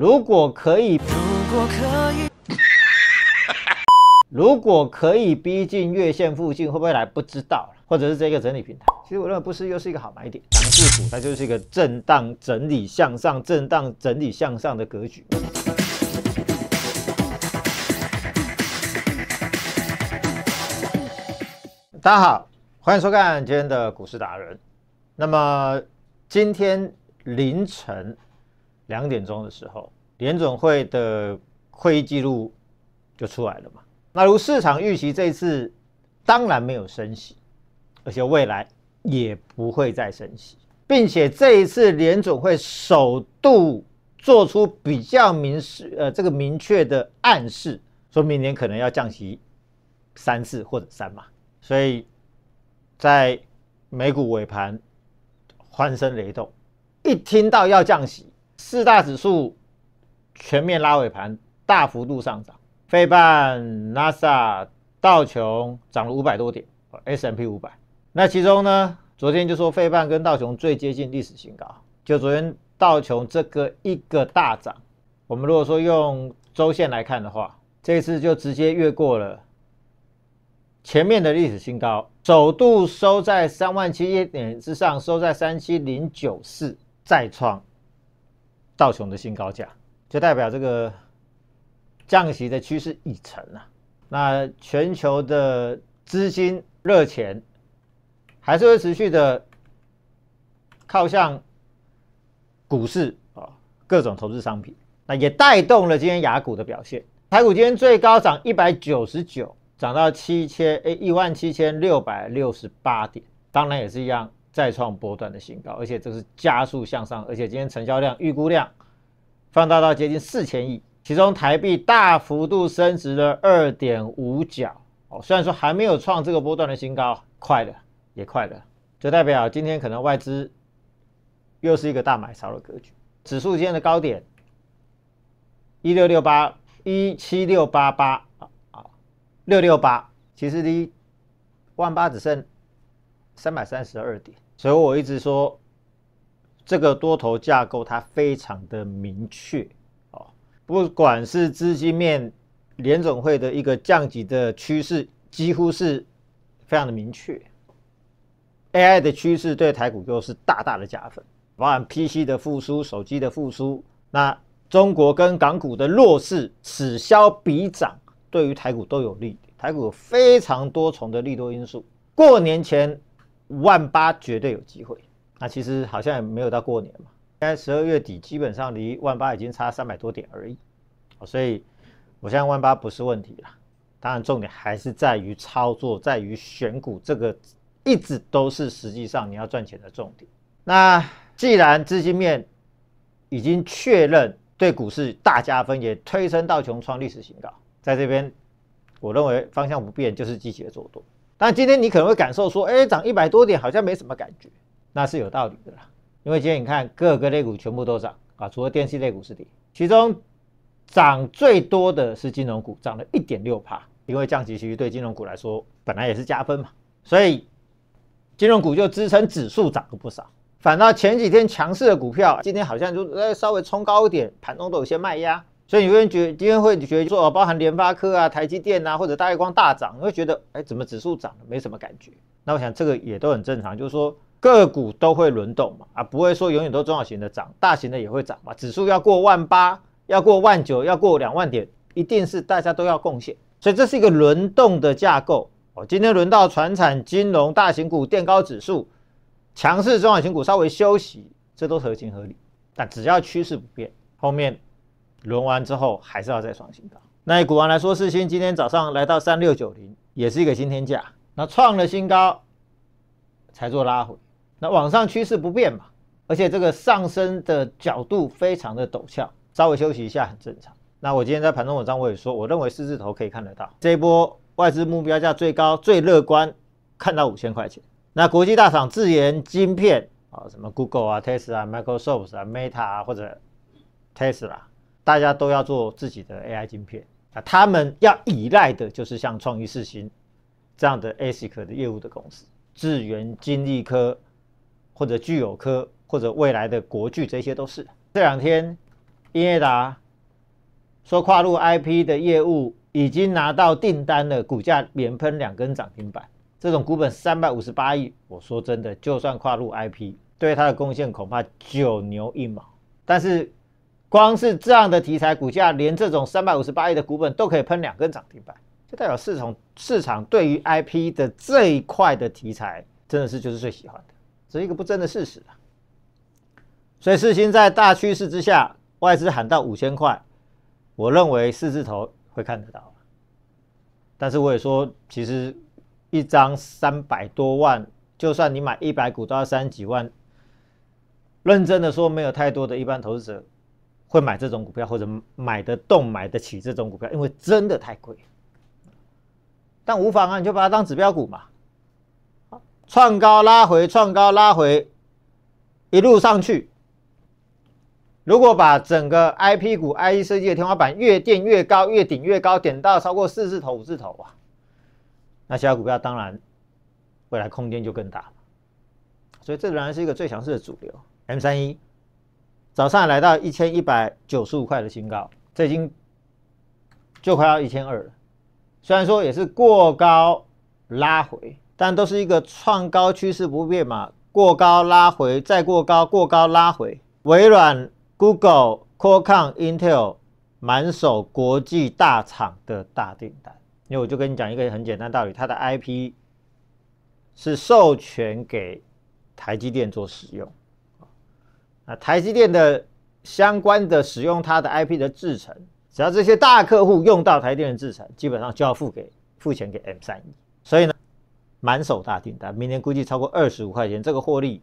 如果可以，如果可以逼近月线附近，会不会来？不知道了，或者是这个整理平台。其实我认为不是，又是一个好买点。港势股它就是一个震荡整理向上，震荡整理向上的格局。大家好，欢迎收看今天的股市达人。那么今天凌晨。两点钟的时候，联准会的会议记录就出来了嘛？那如市场预期，这一次当然没有升息，而且未来也不会再升息，并且这一次联准会首度做出比较明示，呃，这个明确的暗示，说明年可能要降息三次或者三嘛。所以，在美股尾盘欢声雷动，一听到要降息。四大指数全面拉尾盘，大幅度上涨。费半、NASA、道琼涨了五百多点，S M P 五百。那其中呢，昨天就说费半跟道琼最接近历史新高。就昨天道琼这个一个大涨，我们如果说用周线来看的话，这次就直接越过了前面的历史新高，首度收在三万七一点之上，收在三七零九四，再创。道琼的新高价，就代表这个降息的趋势已成了。那全球的资金热钱，还是会持续的靠向股市啊，各种投资商品。那也带动了今天雅股的表现。台股今天最高涨一百九十九，涨到七千诶一万七千六百六十八点。当然也是一样。再创波段的新高，而且这是加速向上，而且今天成交量预估量放大到接近四千亿，其中台币大幅度升值了二点五角，哦，虽然说还没有创这个波段的新高，快了也快了，就代表今天可能外资又是一个大买超的格局，指数今天的高点一六六八一七六八八啊啊六六八，其实离万八只剩三百三十二点。所以我一直说，这个多头架构它非常的明确哦，不管是资金面，联总会的一个降级的趋势，几乎是非常的明确。AI 的趋势对台股都是大大的加分，包含 PC 的复苏、手机的复苏，那中国跟港股的弱势此消彼长，对于台股都有利。台股有非常多重的利多因素，过年前。万八绝对有机会，那其实好像也没有到过年嘛，现在十二月底，基本上离万八已经差三百多点而已，所以我现在万八不是问题了。当然，重点还是在于操作，在于选股，这个一直都是实际上你要赚钱的重点。那既然资金面已经确认对股市大加分，也推升到穷创历史新高，在这边我认为方向不变，就是积极的做多。但今天你可能会感受说，哎，涨一百多点好像没什么感觉，那是有道理的啦。因为今天你看各个类股全部都涨啊，除了电器类股是跌。其中涨最多的是金融股，涨了一点六帕，因为降息其实对金融股来说本来也是加分嘛，所以金融股就支撑指数涨了不少。反倒前几天强势的股票，今天好像就稍微冲高一点，盘中都有些卖压。所以你人觉得今天会觉得说哦，包含联发科啊、台积电啊，或者大概光大涨，你会觉得哎，怎么指数涨了没什么感觉？那我想这个也都很正常，就是说个股都会轮动嘛，啊，不会说永远都中小型的涨，大型的也会涨嘛。指数要过万八，要过万九，要过两万点，一定是大家都要贡献。所以这是一个轮动的架构哦。今天轮到船产、金融、大型股垫高指数，强势中小型股稍微休息，这都合情合理。但只要趋势不变，后面。轮完之后还是要再创新高。那以股王来说，四新今天早上来到三六九零，也是一个新天价。那创了新高才做拉回，那往上趋势不变嘛。而且这个上升的角度非常的陡峭，稍微休息一下很正常。那我今天在盘中文章我也说，我认为四字头可以看得到这一波外资目标价最高最乐观看到五千块钱。那国际大厂自研晶片啊，什么 Google 啊、Tesla 啊、Microsoft 啊、Meta 啊或者 Tesla。大家都要做自己的 AI 晶片啊，他们要依赖的就是像创意四星这样的 ASIC 的业务的公司，智源、金粒科或者聚友科或者未来的国巨这些都是。这两天英业达说跨入 IP 的业务已经拿到订单了，股价连喷两根涨停板。这种股本三百五十八亿，我说真的，就算跨入 IP 对它的贡献恐怕九牛一毛，但是。光是这样的题材，股价连这种三百五十八亿的股本都可以喷两根涨停板，就代表市场市场对于 I P 的这一块的题材真的是就是最喜欢的，这是一个不争的事实啊。所以，四新在大趋势之下，外资喊到五千块，我认为四字头会看得到。但是，我也说，其实一张三百多万，就算你买一百股都要三十几万。认真的说，没有太多的一般投资者。会买这种股票，或者买得动、买得起这种股票，因为真的太贵。但无妨啊，你就把它当指标股嘛。创高拉回，创高拉回，一路上去。如果把整个 I P 股、I E 设计的天花板越垫越高，越顶越高，点到超过四字头、五字头啊，那其他股票当然未来空间就更大了。所以这仍然是一个最强势的主流，M 三一。早上来到一千一百九十五块的新高，这已经就快要一千二了。虽然说也是过高拉回，但都是一个创高趋势不变嘛。过高拉回，再过高，过高拉回。微软、Google、q u a l c o m Intel，满手国际大厂的大订单。因为我就跟你讲一个很简单道理，它的 IP 是授权给台积电做使用。那台积电的相关的使用它的 IP 的制程，只要这些大客户用到台电的制程，基本上就要付给付钱给 M 三一。所以呢，满手大订单，明年估计超过二十五块钱，这个获利，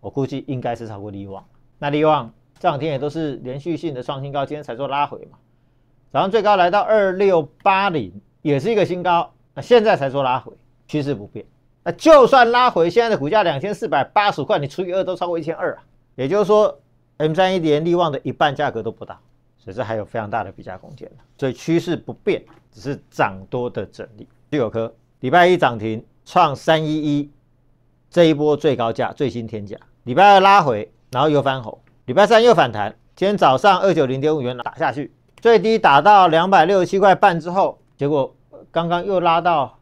我估计应该是超过力旺。那力旺这两天也都是连续性的创新高，今天才做拉回嘛。早上最高来到二六八零，也是一个新高。那现在才做拉回，趋势不变。那就算拉回，现在的股价两千四百八十块，你除以二都超过一千二啊。也就是说，M 三一连利旺的一半价格都不到，所以这还有非常大的比价空间所以趋势不变，只是涨多的整理。聚有科礼拜一涨停创三一一这一波最高价，最新天价。礼拜二拉回，然后又翻红，礼拜三又反弹。今天早上二九零点五元打下去，最低打到两百六十七块半之后，结果刚刚又拉到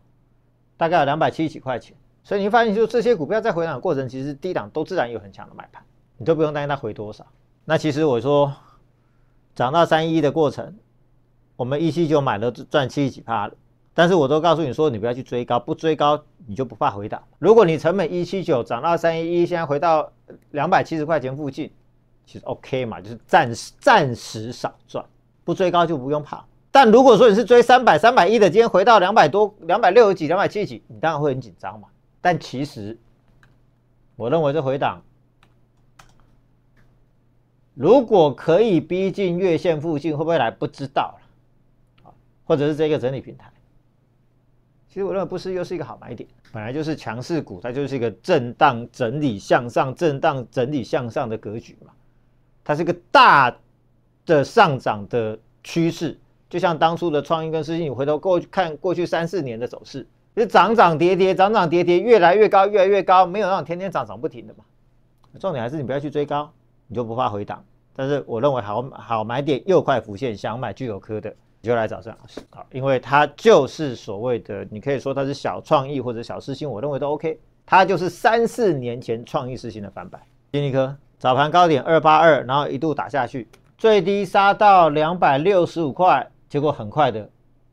大概两百七十几块钱。所以会发现，就这些股票在回档过程，其实低档都自然有很强的买盘。你都不用担心它回多少，那其实我说，涨到三一的过程，我们一七九买了赚七几趴了，但是我都告诉你说，你不要去追高，不追高你就不怕回档。如果你成本一七九涨到三一，一现在回到两百七十块钱附近，其实 OK 嘛，就是暂时暂时少赚，不追高就不用怕。但如果说你是追三百三百一的，今天回到两百多两百六十几两百七几，你当然会很紧张嘛。但其实我认为这回档。如果可以逼近月线附近，会不会来？不知道了，或者是这个整理平台。其实我认为不是，又是一个好买点。本来就是强势股，它就是一个震荡整理向上，震荡整理向上的格局嘛。它是个大的上涨的趋势，就像当初的创意跟思信，你回头过去看过去三四年的走势，就涨涨跌跌，涨涨跌跌，越来越高，越来越高，没有那种天天涨涨不停的嘛。重点还是你不要去追高。你就不怕回档？但是我认为好好买点又快浮现，想买具有科的你就来找郑老师，啊，因为它就是所谓的，你可以说它是小创意或者小私心，我认为都 OK，它就是三四年前创意私心的翻版。金立科早盘高点二八二，然后一度打下去，最低杀到两百六十五块，结果很快的，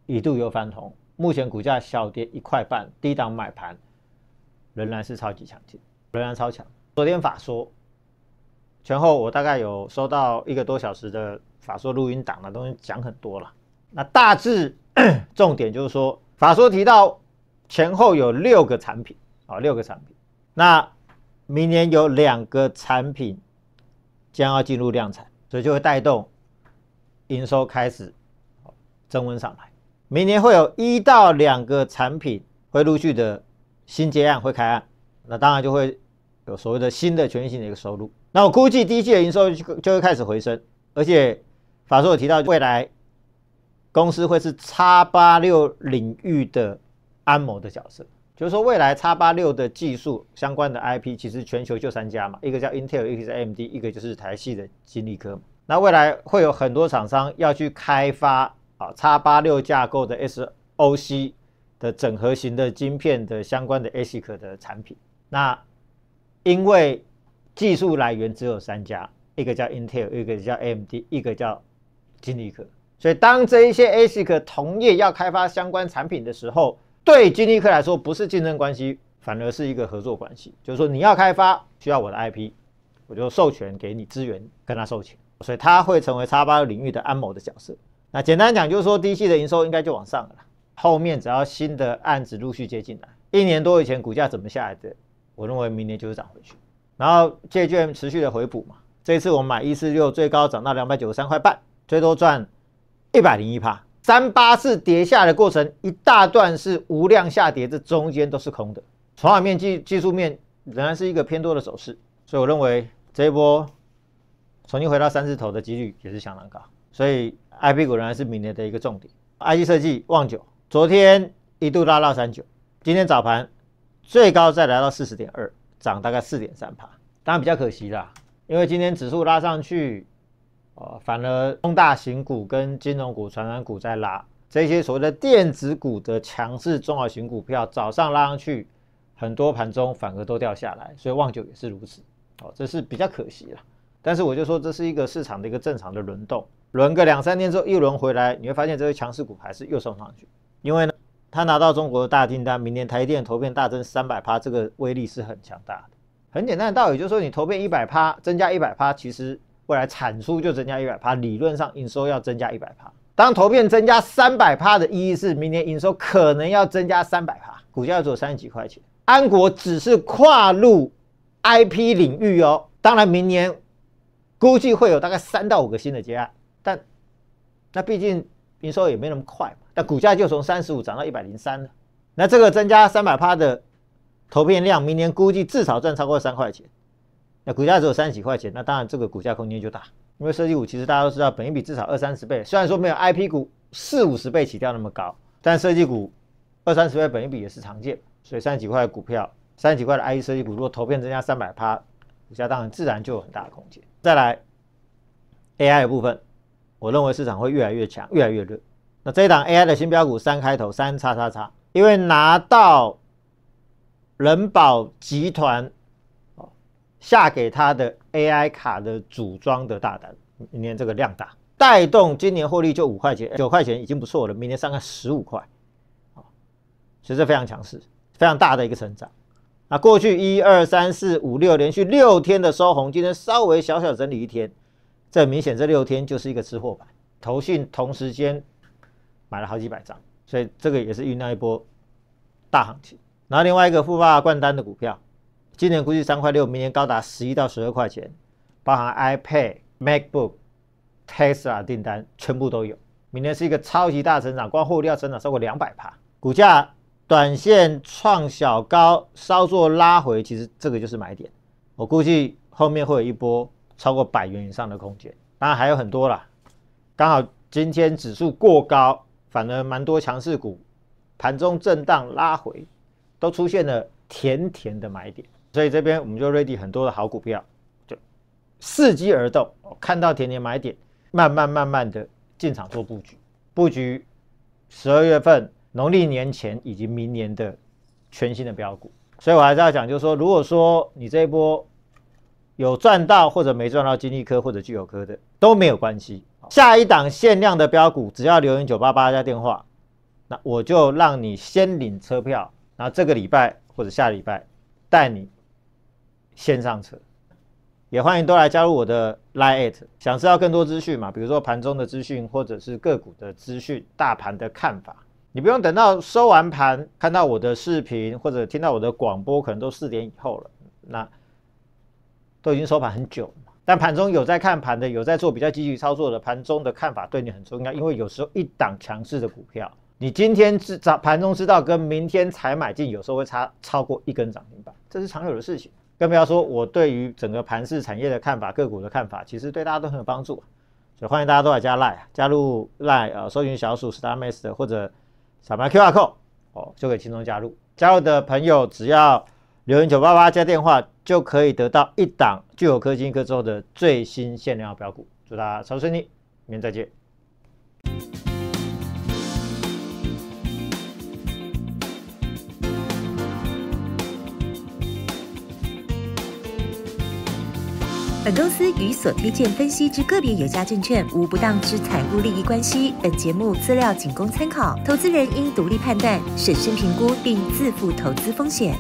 一度又翻红，目前股价小跌一块半，低档买盘仍然是超级强劲，仍然超强。昨天法说。前后我大概有收到一个多小时的法硕录音档的东西，讲很多了。那大致 重点就是说，法硕提到前后有六个产品啊，六个产品。那明年有两个产品将要进入量产，所以就会带动营收开始增温上来。明年会有一到两个产品会陆续的新接案会开案，那当然就会。有所谓的新的全新的一个收入，那我估计第一季的营收就就会开始回升，而且法说我提到未来公司会是叉八六领域的安谋的角色，就是说未来叉八六的技术相关的 IP 其实全球就三家嘛，一个叫 Intel，一个 AMD，一个就是台系的金利科。那未来会有很多厂商要去开发啊叉八六架构的 SOC 的整合型的晶片的相关的 ASIC 的产品，那。因为技术来源只有三家，一个叫 Intel，一个叫 AMD，一个叫金立克。所以当这一些 ASIC 同业要开发相关产品的时候，对金立克来说不是竞争关系，反而是一个合作关系。就是说你要开发需要我的 IP，我就授权给你资源，跟他授权，所以他会成为叉八领域的安某的角色。那简单讲，就是说低息的营收应该就往上了。后面只要新的案子陆续接进来，一年多以前股价怎么下来的？我认为明年就是涨回去，然后借券持续的回补嘛。这一次我们买一四六，最高涨到两百九十三块半，最多赚一百零一帕。三八四跌下的过程，一大段是无量下跌，这中间都是空的。筹码面技技术面仍然是一个偏多的走势，所以我认为这一波重新回到三四头的几率也是相当高。所以 IP 股仍然是明年的一个重点。IG 设计望九，昨天一度拉到三九，今天早盘。最高再来到四十点二，涨大概四点三帕。当然比较可惜啦，因为今天指数拉上去，哦，反而中大型股跟金融股、传染股在拉，这些所谓的电子股的强势中小型股票早上拉上去，很多盘中反而都掉下来，所以旺九也是如此，哦，这是比较可惜啦。但是我就说这是一个市场的一个正常的轮动，轮个两三天之后一轮回来，你会发现这些强势股还是又升上去，因为呢。他拿到中国的大订单，明年台电投片大增三百趴，这个威力是很强大的。很简单的道理，就是说你投片一百趴，增加一百趴，其实未来产出就增加一百趴，理论上营收要增加一百趴。当投片增加三百趴的意义是，明年营收可能要增加三百趴，股价要做三十几块钱。安国只是跨入 IP 领域哦，当然明年估计会有大概三到五个新的接案，但那毕竟。营收也没那么快嘛，那股价就从三十五涨到一百零三了。那这个增加三百趴的投片量，明年估计至少赚超过三块钱。那股价只有三十几块钱，那当然这个股价空间就大。因为设计股其实大家都知道，本一比至少二三十倍，虽然说没有 I P 股四五十倍起跳那么高，但设计股二三十倍本一比也是常见。所以三十几块的股票，三十几块的 i i 设计股，如果投片增加三百趴，股价当然自然就有很大的空间。再来 AI 的部分。我认为市场会越来越强，越来越热。那这一档 AI 的新标股三开头三叉叉叉，因为拿到人保集团下给他的 AI 卡的组装的大单，明年这个量大，带动今年获利就五块钱九块钱已经不错了，明年上个十五块，好，其实非常强势，非常大的一个成长。那过去一二三四五六连续六天的收红，今天稍微小小整理一天。这明显这六天就是一个吃货盘，投讯同时间买了好几百张，所以这个也是酝酿一波大行情。然后另外一个富爸冠单的股票，今年估计三块六，明年高达十一到十二块钱，包含 iPad、MacBook、Tesla 订单全部都有。明年是一个超级大成长，光获利要增长超过两百趴，股价短线创小高，稍作拉回，其实这个就是买点。我估计后面会有一波。超过百元以上的空间，当然还有很多啦，刚好今天指数过高，反而蛮多强势股盘中震荡拉回，都出现了甜甜的买点。所以这边我们就 ready 很多的好股票，就伺机而动。看到甜甜买点，慢慢慢慢的进场做布局，布局十二月份农历年前以及明年的全新的标股。所以我还是要讲，就是说，如果说你这一波。有赚到或者没赚到金立科或者具有科的都没有关系。下一档限量的标股，只要留言九八八加电话，那我就让你先领车票，然后这个礼拜或者下礼拜带你先上车。也欢迎都来加入我的 Line。想知道更多资讯嘛？比如说盘中的资讯或者是个股的资讯、大盘的看法，你不用等到收完盘看到我的视频或者听到我的广播，可能都四点以后了。那。都已经收盘很久了，但盘中有在看盘的，有在做比较积极操作的，盘中的看法对你很重要，因为有时候一档强势的股票，你今天知早盘中知道，跟明天才买进，有时候会差超过一根涨停板，这是常有的事情。更不要说，我对于整个盘市产业的看法，个股的看法，其实对大家都很有帮助，所以欢迎大家都来加赖，加入赖呃搜寻小鼠 star m a s t e r 或者扫描 QR code 哦，就可以轻松加入。加入的朋友只要。留言九八八加电话就可以得到一档具有科技之因的最新限量标股。祝大家超顺利，明天再见。本公司与所推荐分析之个别有价证券无不当之财务利益关系。本节目资料仅供参考，投资人应独立判断、审慎评估，并自负投资风险。